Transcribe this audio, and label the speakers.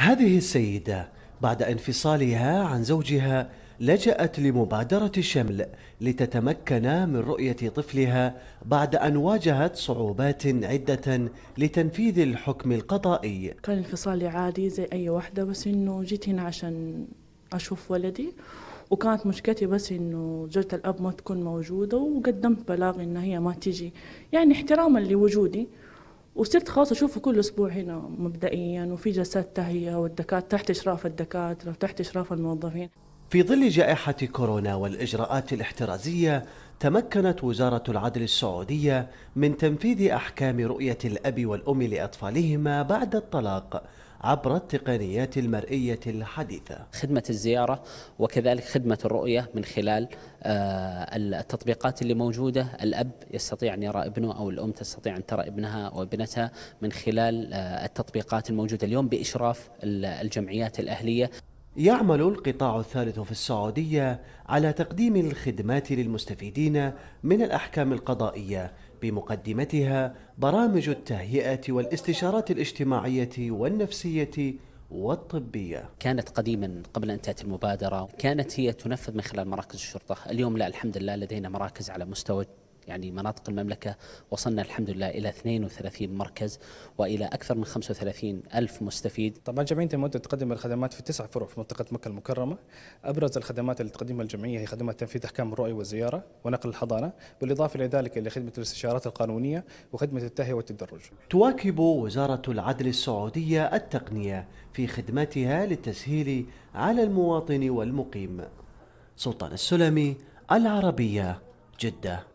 Speaker 1: هذه السيدة بعد انفصالها عن زوجها لجأت لمبادرة الشمل لتتمكن من رؤية طفلها بعد أن واجهت صعوبات عدة لتنفيذ الحكم القضائي
Speaker 2: كان انفصالي عادي زي أي وحدة بس إنه جيت هنا عشان أشوف ولدي وكانت مشكلتي بس إنه زوجة الأب ما تكون موجودة وقدمت بلاغ أنها هي ما تيجي يعني احتراما لوجودي وصرت خلاص أشوفه كل أسبوع هنا مبدئيا وفي جلسات تهيئة والدكاترة تحت إشراف الدكاترة وتحت إشراف الموظفين
Speaker 1: في ظل جائحة كورونا والإجراءات الاحترازية تمكنت وزارة العدل السعودية من تنفيذ أحكام رؤية الأب والأم لأطفالهما بعد الطلاق
Speaker 3: عبر التقنيات المرئية الحديثة خدمة الزيارة وكذلك خدمة الرؤية من خلال آه، التطبيقات اللي موجودة الأب يستطيع أن يرى ابنه أو الأم تستطيع أن ترى ابنها أو ابنتها من خلال آه، التطبيقات الموجودة اليوم بإشراف الجمعيات الأهلية يعمل القطاع الثالث في السعودية
Speaker 1: على تقديم الخدمات للمستفيدين من الأحكام القضائية بمقدمتها برامج التهيئة والاستشارات الاجتماعية
Speaker 3: والنفسية والطبية كانت قديما قبل أن تأتي المبادرة كانت هي تنفذ من خلال مراكز الشرطة اليوم لا الحمد لله لدينا مراكز على مستوى يعني مناطق المملكة وصلنا الحمد لله إلى 32 مركز وإلى أكثر من 35 ألف مستفيد طبعا جمعية المودة تقدم الخدمات في تسع فروع في منطقة مكة المكرمة أبرز الخدمات اللي تقدمها الجمعية هي خدمات تنفيذ أحكام الرؤية والزيارة ونقل الحضانة بالإضافة إلى ذلك إلى خدمة الاستشارات القانونية وخدمة التهيئة والتدرج
Speaker 1: تواكب وزارة العدل السعودية التقنية في خدمتها للتسهيل على المواطن والمقيم سلطان السلمي العربية جده